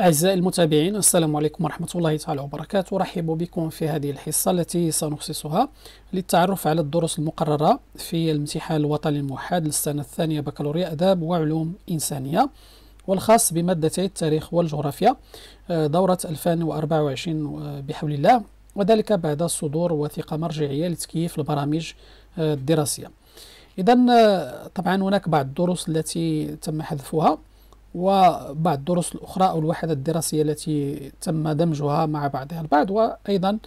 أعزائي المتابعين السلام عليكم ورحمة الله تعالى وبركاته أرحب بكم في هذه الحصة التي سنخصصها للتعرف على الدروس المقررة في الامتحان الوطني الموحد للسنة الثانية بكالوريا آداب وعلوم إنسانية والخاص بمادتي التاريخ والجغرافيا آه، دورة 2024 آه، بحول الله وذلك بعد صدور وثيقة مرجعية لتكييف البرامج آه، الدراسية إذا طبعا هناك بعض الدروس التي تم حذفها وبعض الدروس الأخرى أو الوحدة الدراسية التي تم دمجها مع بعضها البعض وأيضا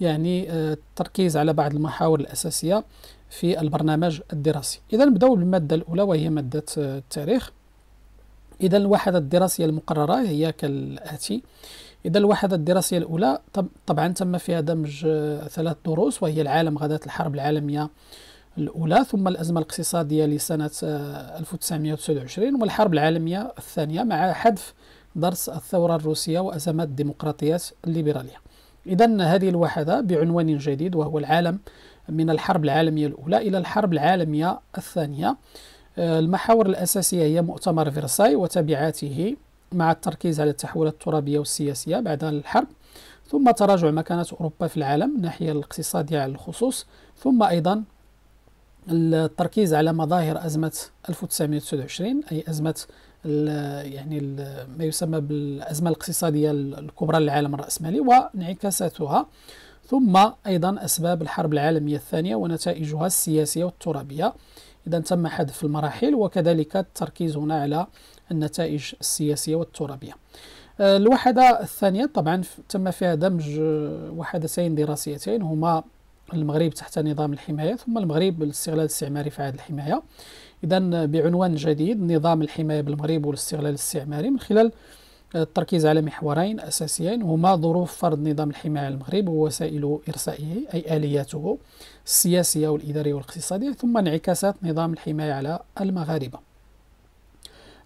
يعني آه، التركيز على بعض المحاور الأساسية في البرنامج الدراسي إذا نبداو بالمادة الأولى وهي مادة آه، التاريخ إذا الوحدة الدراسية المقررة هي كالآتي إذا الوحدة الدراسية الأولى طبعا تم فيها دمج آه، ثلاث دروس وهي العالم غدات الحرب العالمية الأولى ثم الأزمة الاقتصادية لسنة 1929 آه، والحرب العالمية الثانية مع حذف درس الثورة الروسية وأزمات الديمقراطيات الليبرالية إذا هذه الوحدة بعنوان جديد وهو العالم من الحرب العالمية الأولى إلى الحرب العالمية الثانية آه، المحاور الأساسية هي مؤتمر فرساي وتبعاته مع التركيز على التحولات الترابية والسياسية بعد الحرب ثم تراجع مكانة أوروبا في العالم الناحية الاقتصادية على الخصوص ثم أيضا التركيز على مظاهر أزمة 1929 أي أزمة يعني ما يسمى بالأزمة الاقتصادية الكبرى للعالم الرأسمالي وانعكاساتها ثم أيضا أسباب الحرب العالمية الثانية ونتائجها السياسية والترابية إذا تم حذف المراحل وكذلك التركيز هنا على النتائج السياسية والترابية آه، الوحدة الثانية طبعا تم فيها دمج وحدتين دراسيتين هما المغرب تحت نظام الحماية ثم المغرب الاستغلال الاستعماري في عهد الحماية إذا بعنوان جديد نظام الحماية بالمغرب والاستغلال الاستعماري من خلال التركيز على محورين أساسيين هما ظروف فرض نظام الحماية على المغرب ووسائل إرسائه أي آلياته السياسية والإدارية والاقتصادية ثم انعكاسات نظام الحماية على المغاربة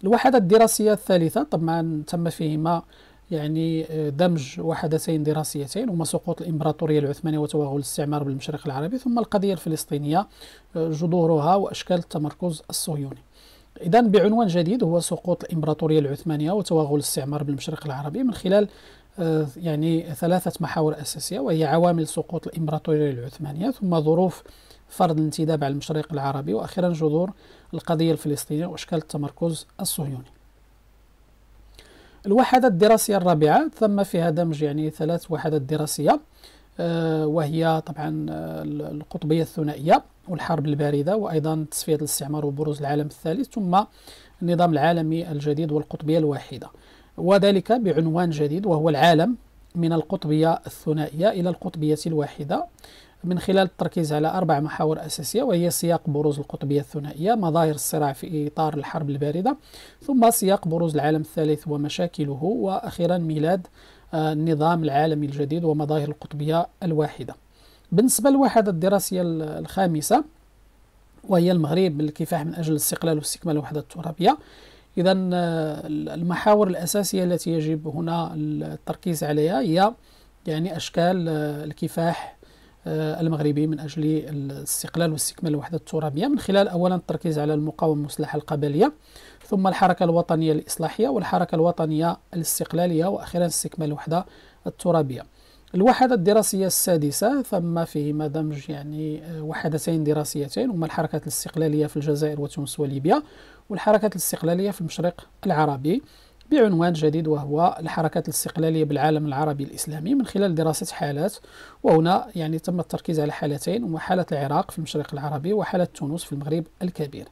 الوحدات الدراسية الثالثة طبعا تم فيهما يعني آه، دمج وحدتين دراسيتين هما سقوط الامبراطوريه العثمانيه وتوغل الاستعمار بالمشرق العربي ثم القضيه الفلسطينيه آه، جذورها واشكال التمركز الصهيوني اذا بعنوان جديد هو سقوط الامبراطوريه العثمانيه وتوغل الاستعمار بالمشرق العربي من خلال آه، يعني ثلاثه محاور اساسيه وهي عوامل سقوط الامبراطوريه العثمانيه ثم ظروف فرض الانتداب على المشرق العربي واخيرا جذور القضيه الفلسطينيه واشكال التمركز الصهيوني الوحدات الدراسية الرابعة ثم فيها دمج يعني ثلاث وحدات دراسية آه، وهي طبعا آه، القطبية الثنائية والحرب الباردة وأيضا تصفية الاستعمار وبروز العالم الثالث ثم النظام العالمي الجديد والقطبية الواحدة وذلك بعنوان جديد وهو العالم من القطبية الثنائية إلى القطبية الواحدة من خلال التركيز على أربع محاور أساسية وهي سياق بروز القطبية الثنائية مظاهر الصراع في إطار الحرب الباردة ثم سياق بروز العالم الثالث ومشاكله وأخيرا ميلاد آه، النظام العالمي الجديد ومظاهر القطبية الواحدة بالنسبة للوحدة الدراسية الخامسة وهي المغرب بالكفاح من أجل الاستقلال واستكمال الوحدة الترابية إذا آه، المحاور الأساسية التي يجب هنا التركيز عليها هي يعني أشكال آه، الكفاح آه، المغربي من أجل الاستقلال واستكمال الوحدة الترابية من خلال أولا التركيز على المقاومة المسلحة القبلية ثم الحركة الوطنية الإصلاحية والحركة الوطنية الاستقلالية وأخيرا استكمال الوحدة الترابية الوحدة الدراسية السادسة ثم فيه دمج يعني آه، وحدتين دراسيتين هما الحركة الاستقلالية في الجزائر وتونس وليبيا والحركة الاستقلالية في المشرق العربي بعنوان جديد وهو الحركات الاستقلالية بالعالم العربي الإسلامي من خلال دراسة حالات وهنا يعني تم التركيز على حالتين وحاله العراق في المشرق العربي وحالة تونس في المغرب الكبير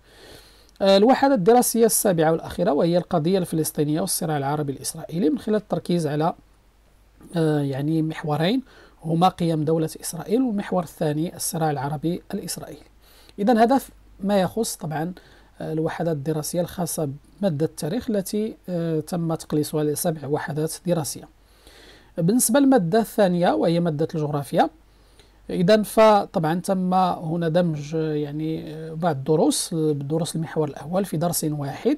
آه، الوحدة الدراسية السابعة والأخيرة وهي القضية الفلسطينية والصراع العربي الإسرائيلي من خلال التركيز على آه، يعني محورين هما قيم دولة إسرائيل والمحور الثاني الصراع العربي الإسرائيلي إذا هذا ما يخص طبعا الوحدات الدراسية الخاصة بمادة التاريخ التي آه، تم تقليصها لسبع وحدات دراسية بالنسبة للمادة الثانية وهي مادة الجغرافيا إذا فطبعا تم هنا دمج آه، يعني آه، بعض الدروس بالدروس المحور الأول في درس واحد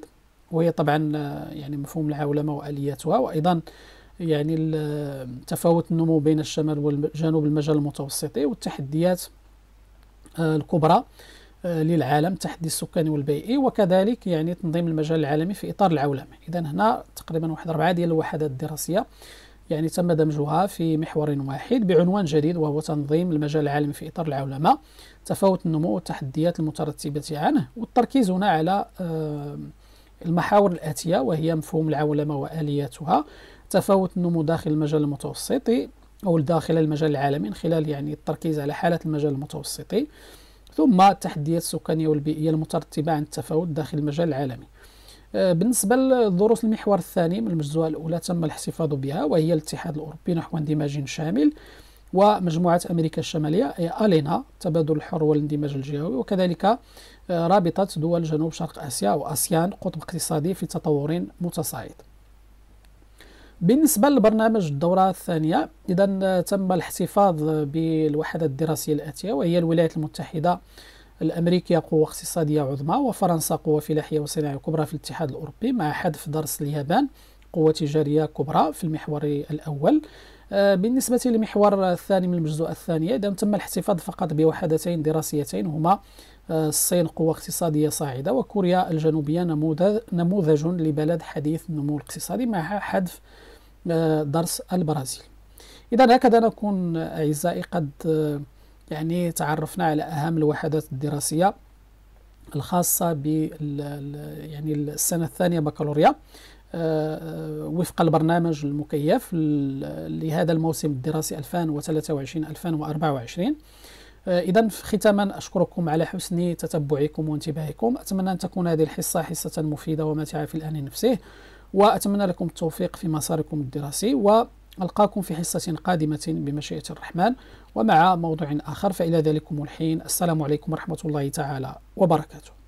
وهي طبعا يعني مفهوم العولمة وآلياتها وأيضا يعني تفاوت النمو بين الشمال والجنوب المجال المتوسطي والتحديات الكبرى آه، للعالم التحدي السكاني والبيئي وكذلك يعني تنظيم المجال العالمي في اطار العولمه اذا هنا تقريبا واحد اربعه ديال الوحدات الدراسيه يعني تم دمجها في محور واحد بعنوان جديد وهو تنظيم المجال العالمي في اطار العولمه تفاوت النمو والتحديات المترتبه عنه والتركيز هنا على آه، المحاور الاتيه وهي مفهوم العولمه والياتها تفاوت النمو داخل المجال المتوسطي او داخل المجال العالمي من خلال يعني التركيز على حاله المجال المتوسطي ثم التحديات السكانية والبيئية المترتبة عن التفاوت داخل المجال العالمي آه، بالنسبة لدروس المحور الثاني من المجزوة الأولى تم الاحتفاظ بها وهي الاتحاد الأوروبي نحو اندماج شامل ومجموعة أمريكا الشمالية أي ألينا تبادل الحر والاندماج الجهوي وكذلك آه، رابطة دول جنوب شرق آسيا وآسيان قطب اقتصادي في تطور متصاعد بالنسبة لبرنامج الدورة الثانية إذا تم الاحتفاظ بالوحدة الدراسية الآتية وهي الولايات المتحدة الأمريكية قوة اقتصادية عظمى وفرنسا قوة فلاحية وصناعية كبرى في الاتحاد الأوروبي مع حذف درس اليابان قوة تجارية كبرى في المحور الأول آه، بالنسبة للمحور الثاني من الجزء الثانية إذا تم الاحتفاظ فقط بوحدتين دراسيتين هما آه، الصين قوة اقتصادية صاعدة وكوريا الجنوبية نموذج لبلد حديث النمو الاقتصادي مع حذف درس البرازيل إذا هكذا نكون أعزائي قد يعني تعرفنا على أهم الوحدات الدراسية الخاصة ب يعني السنة الثانية بكالوريا آه، وفق البرنامج المكيف لهذا الموسم الدراسي 2023 2024 إذا ختاما أشكركم على حسن تتبعكم وانتباهكم أتمنى أن تكون هذه الحصة حصة مفيدة ومتعة في الآن نفسه وأتمنى لكم التوفيق في مساركم الدراسي وألقاكم في حصة قادمة بمشيئة الرحمن ومع موضوع آخر فإلى ذلكم الحين السلام عليكم ورحمة الله تعالى وبركاته